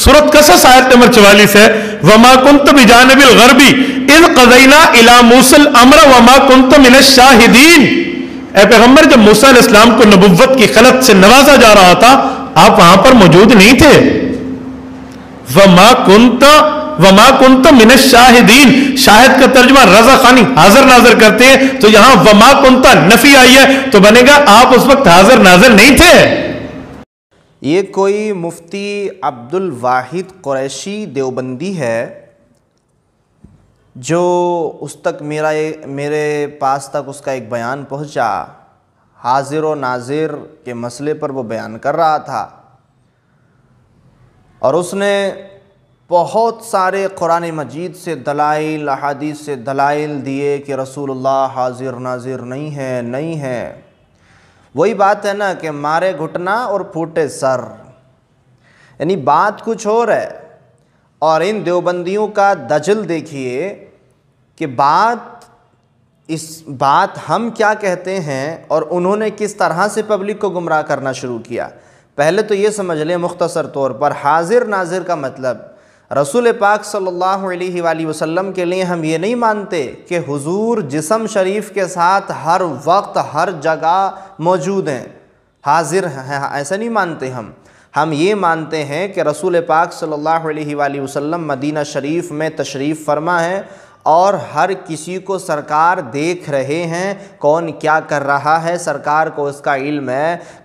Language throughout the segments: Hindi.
सूरत कसस आयत नंबर चवालीस है वमा कुंत बिजानबिल गरबी इन कदईना इला मूसल अमर वमा कुंत मिन शाहिदीन ए पैगंबर जब मूसा इस्लाम को नबुवत की खलत से नवाजा जा रहा था आप वहां पर मौजूद नहीं थे वमा कुंत वमा कुंत मिन शाहिदीन शाहिद का तर्जमा रजा खानी हाजर नाजर करते हैं तो यहां वमा कुंता नफी आई है तो बनेगा आप उस वक्त हाजर नाजर नहीं थे ये कोई मुफ्ती अब्दुल वाहिद क्रैशी देवबंदी है जो उस तक मेरा मेरे पास तक उसका एक बयान पहुंचा हाजिर व नाजिर के मसले पर वो बयान कर रहा था और उसने बहुत सारे कुरान मजीद से दलाइल अहादीस से दलाइल दिए कि रसूलुल्लाह हाजिर नाजिर नहीं है नहीं है वही बात है ना कि मारे घुटना और फूटे सर यानी बात कुछ और है और इन देवबंदियों का दजल देखिए कि बात इस बात हम क्या कहते हैं और उन्होंने किस तरह से पब्लिक को गुमराह करना शुरू किया पहले तो ये समझ लें मुख्तसर तौर पर हाजिर नाजिर का मतलब रसूल पाक सल्लल्लाहु अलैहि वसल्लम के लिए हम ये नहीं मानते कि हुजूर जिसम शरीफ के साथ हर वक्त हर जगह मौजूद हैं हाजिर हैं ऐसा नहीं मानते हम हम ये मानते हैं कि रसूल पाक सल्लल्लाहु अलैहि वसल्लम मदीना शरीफ में तशरीफ़ फरमा है और हर किसी को सरकार देख रहे हैं कौन क्या कर रहा है सरकार को उसका इल्म है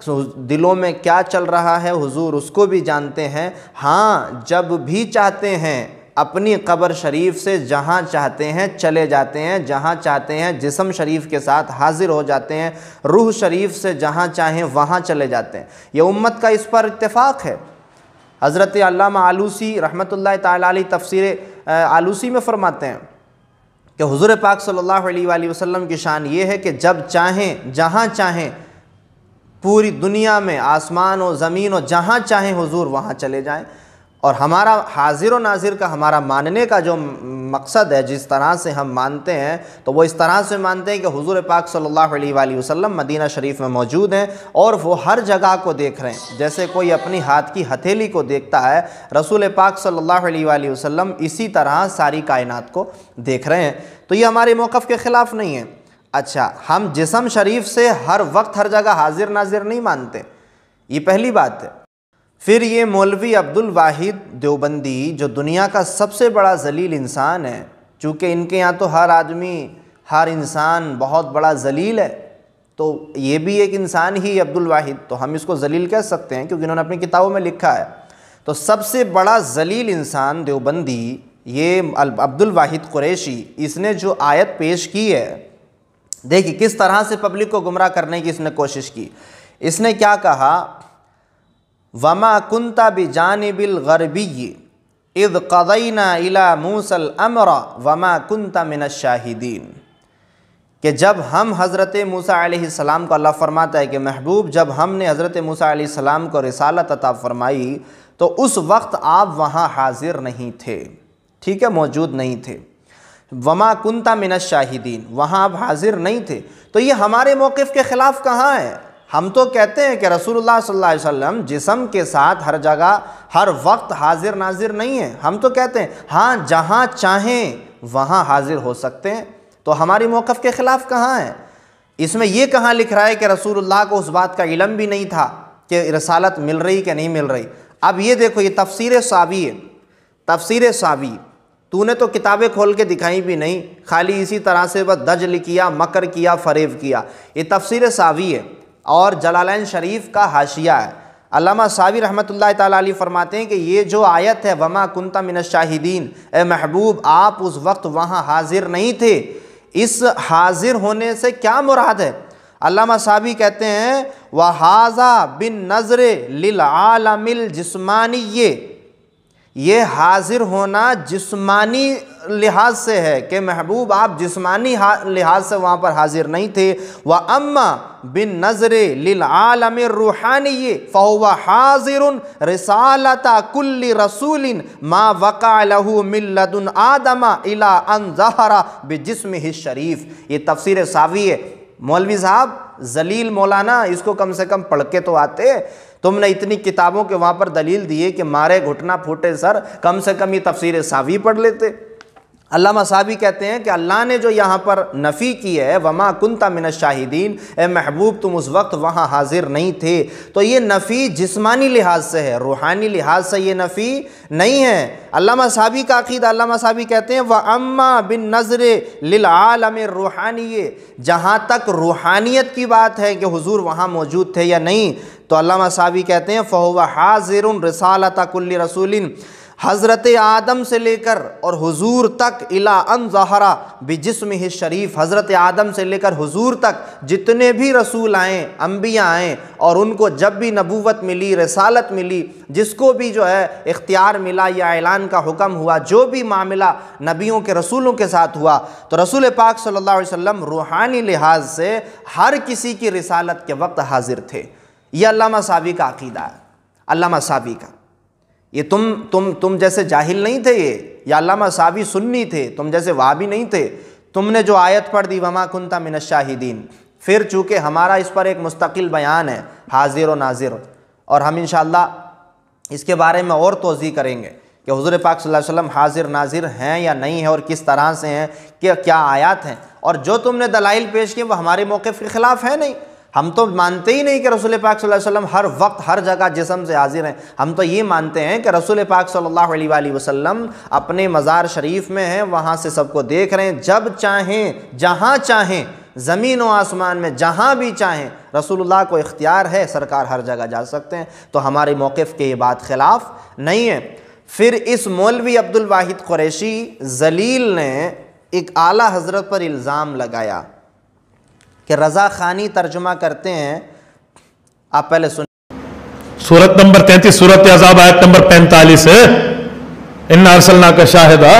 दिलों में क्या चल रहा है हुजूर उसको भी जानते हैं हाँ जब भी चाहते हैं अपनी कब्र शरीफ से जहाँ चाहते हैं चले जाते हैं जहाँ चाहते हैं जिसम शरीफ के साथ हाजिर हो जाते हैं रूह शरीफ से जहाँ चाहें वहाँ चले जाते हैं ये उम्मत का इस पर इत्तेफाक है हज़रत आलूसी रहमत ला तफसर आलूसी में फ़रमाते हैं कि हुजूर पाक सल्लल्लाहु अलैहि वसल्लम की शान ये है कि जब चाहें जहाँ चाहें पूरी दुनिया में आसमान और ज़मीन और जहाँ चाहें हुजूर वहाँ चले जाएं और हमारा हाजिर नाजिर का हमारा मानने का जो मकसद है जिस तरह से हम मानते हैं तो वो इस तरह से मानते हैं कि हुजूर पाक सल्लल्लाहु अलैहि वसल्लम मदीना शरीफ में मौजूद हैं और वो हर जगह को देख रहे हैं जैसे कोई अपनी हाथ की हथेली को देखता है रसूल पाक सल्लल्लाहु अलैहि वसल्लम इसी तरह सारी कायनात को देख रहे हैं तो ये हमारे मौक़ के ख़िलाफ़ नहीं है अच्छा हम जिसम शरीफ से हर वक्त हर जगह हाजिर नाजिर नहीं मानते ये पहली बात है फिर ये मौलवी अब्दुल वाहिद देवबंदी जो दुनिया का सबसे बड़ा जलील इंसान है चूँकि इनके यहाँ तो हर आदमी हर इंसान बहुत बड़ा जलील है तो ये भी एक इंसान ही अब्दुल वाहिद तो हम इसको जलील कह सकते हैं क्योंकि इन्होंने अपनी किताबों में लिखा है तो सबसे बड़ा जलील इंसान देवबंदी ये अब्दुल वाहिद कुरैशी इसने जो आयत पेश की है देखिए किस तरह से पब्लिक को गुमराह करने की इसने कोशिश की इसने क्या कहा वमा कुंता बि जानबिल गरबी इद कदईना इला मूसल अमरा वमा कुंता मिन शाहिदीन कि जब हम हज़रत मूसा सलाम को अल्लाह फरमाता है कि महबूब जब हमने हज़रत मूसा सलाम को रिसालत अता फरमाई तो उस वक्त आप वहाँ हाजिर नहीं थे ठीक है मौजूद नहीं थे वमा कुंता मिन शाहिदीन वहाँ आप हाजिर नहीं थे तो ये हमारे मौक़ के ख़िलाफ़ कहाँ है हम तो कहते हैं कि रसूलुल्लाह सल्लल्लाहु अलैहि वसल्लम जिसम के साथ हर जगह हर वक्त हाजिर नाजिर नहीं है हम तो कहते हैं हाँ जहाँ चाहें वहाँ हाजिर हो सकते हैं तो हमारी मौक़ के ख़िलाफ़ कहाँ है इसमें यह कहाँ लिख रहा है कि रसूलुल्लाह को उस बात का इलम भी नहीं था कि रसालत मिल रही कि नहीं मिल रही अब ये देखो ये तफसीर सावी है तफसीर सावी तूने तो किताबें खोल के दिखाई भी नहीं खाली इसी तरह से बस दजल किया मकर किया फरेब किया ये तफसीर सावी है और जलालैन शरीफ का हाशिया है अलामा सावी रहमत ताली फरमाते हैं कि ये जो आयत है वमा कुंता मिन शाहिदीन ए महबूब आप उस वक्त वहाँ हाजिर नहीं थे इस हाजिर होने से क्या मुराद है अलामा साबी कहते हैं वहाजा बिन नज़र लिल आलमिल जिस्मानी ये ये हाजिर होना जिस्मानी लिहाज से है कि महबूब आप जिसमानी लिहाज से वहाँ पर हाजिर नहीं थे व अम्मा बिन नज़र लालम रूहानी फ़ोवा हाजिर रसालता कुल रसूल माँ वक़ालहू लहू आदमा इला अन जहरा बिजस्म शरीफ ये तफसर सावी है मौलवी साहब जलील मौलाना इसको कम से कम पढ़ के तो आते तुमने इतनी किताबों के वहाँ पर दलील दिए कि मारे घुटना फूटे सर कम से कम ये तफसर सावी पढ़ लेते अल्लामा साहबी कहते हैं कि अल्लाह ने जो यहाँ पर नफ़ी की है वमा कुंता मिन शाहिदीन ए महबूब तुम उस वक्त वहाँ हाजिर नहीं थे तो ये नफ़ी जिस्मानी लिहाज से है रूहानी लिहाज से ये नफ़ी नहीं है अल्लामा साहबी का अकीद अल्लामा साहबी कहते हैं व अम्मा बिन नज़र लालम रूहानी जहाँ तक रूहानियत की बात है कि हुजूर वहाँ मौजूद थे या नहीं तो अल्लामा साहबी कहते हैं फ़हुआ हाजिर रसालत कुल्ली रसूलिन हज़रत आदम से लेकर और हुजूर तक इला अन जहरा जिसम ही शरीफ हज़रत आदम से लेकर हुजूर तक जितने भी रसूल आए अम्बिया आए और उनको जब भी नबूवत मिली रसालत मिली जिसको भी जो है इख्तियार मिला या ऐलान का हुक्म हुआ जो भी मामला नबियों के रसूलों के साथ हुआ तो रसूल पाक सल्लल्लाहु अलैहि वसल्लम रूहानी लिहाज से हर किसी की रसालत के वक्त हाजिर थे यह अलामा साबी का अकीदा है अलामा साबी का ये तुम तुम तुम जैसे जाहिल नहीं थे ये या अल्लामा सावी सुन्नी थे तुम जैसे वहाबी नहीं थे तुमने जो आयत पढ़ दी वमा कुंता मिनशाहिदीन फिर चूँकि हमारा इस पर एक मुस्तकिल बयान है हाजिर व नाजिर और हम इन इसके बारे में और तोज़ी करेंगे कि हज़र पाक वसल्लम हाजिर नाजिर हैं या नहीं हैं और किस तरह से हैं कि क्या आयात हैं और जो तुमने दलाइल पेश किए वो हमारे मौक़े के ख़िलाफ़ है नहीं हम तो मानते ही नहीं कि रसूल पाक सल्लल्लाहु अलैहि वसल्लम हर वक्त हर जगह जिसम से हाजिर हैं हम तो ये मानते हैं कि रसूल पाक सल्लल्लाहु अलैहि वसल्लम अपने मज़ार शरीफ में हैं वहाँ से सबको देख रहे हैं जब चाहें जहाँ चाहें ज़मीन व आसमान में जहाँ भी चाहें रसूलुल्लाह को इख्तियार है सरकार हर जगह जा सकते हैं तो हमारे मौक़ के ये बात खिलाफ नहीं है फिर इस मौलवी अब्दुल वाहिद कुरैशी जलील ने एक आला हज़रत पर इल्ज़ाम लगाया कि रज़ा खानी तर्जुमा करते हैं आप पहले सुन सूरत नंबर तैंतीस सूरत अजाब आयत नंबर पैंतालीस है इन अरसलना का शाहिदा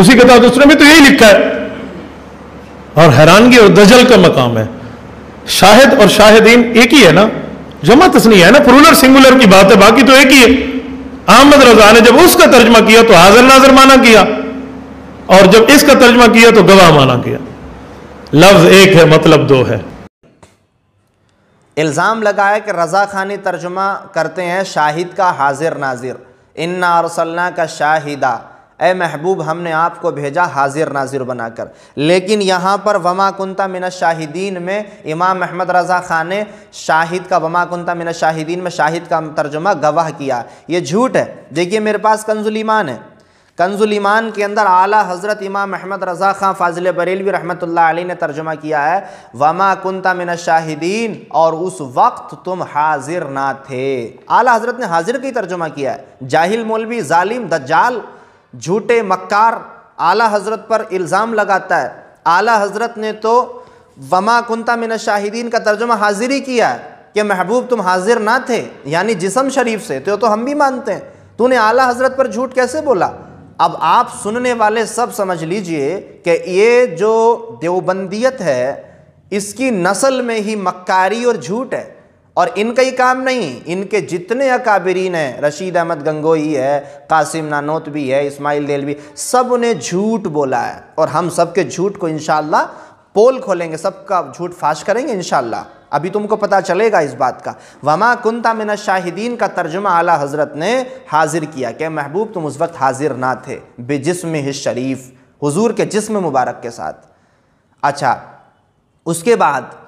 उसी के तहत उसने भी तो यही लिखा है और हैरानगी और दजल का मकाम है शाहिद और शाहिदीन एक ही है ना जमा तस्नी है ना प्रूलर सिंगुलर की बात है बाकी तो एक ही है अहमद रजा ने जब उसका तर्जमा किया तो हाजिर नाजर माना किया और जब इसका तर्जमा किया तो गवाह माना किया लफ्ज एक है मतलब दो है इल्ज़ाम लगाया कि रज़ा खानी तर्जुमा करते हैं शाहिद का हाजिर नाजिर इन्ना और का शाहिदा ए महबूब हमने आपको भेजा हाजिर नाजिर बनाकर लेकिन यहाँ पर वमा कुंता मिन शाहिदीन में इमाम अहमद रज़ा ख़ान ने शाहिद का वमा कुंता मिन शाहिदीन में शाहिद का तर्जुमा गवाह किया ये झूठ है देखिए मेरे पास कंजुल ईमान है कंजुलीमान के अंदर आला हज़रत इमाम अहमद रज़ा खां फाजिल बरेलवी रहमत आली ने तर्जुमा किया है वमा कुंता मिन शाहिदीन और उस वक्त तुम हाजिर ना थे आला हज़रत ने हाजिर की तर्जुमा किया है जाहिल मौलवी ालिम दज्जाल झूठे मक्कार आला हज़रत पर इल्ज़ाम लगाता है आला हज़रत ने तो वमा कुंता मिन शाहिदीन का तर्जुमा हाजिर ही किया है कि महबूब तुम हाजिर ना थे यानी जिसम शरीफ से तो, तो हम भी मानते हैं तूने आला हज़रत पर झूठ कैसे बोला अब आप सुनने वाले सब समझ लीजिए कि ये जो देवबंदियत है इसकी नस्ल में ही मक्कारी और झूठ है और इनका ही काम नहीं इनके जितने अकाबरीन हैं रशीद अहमद गंगोई है कासिम नानोत भी है इस्माइल भी सब उन्हें झूठ बोला है और हम सब के झूठ को इनशाला पोल खोलेंगे सबका झूठ फाश करेंगे इन अभी तुमको पता चलेगा इस बात का वमा कुंता मिना शाहिदीन का तर्जुमा आला हज़रत ने हाजिर किया कि महबूब तुम उस वक्त हाजिर ना थे बेजिसम ही शरीफ हुजूर के जिसम मुबारक के साथ अच्छा उसके बाद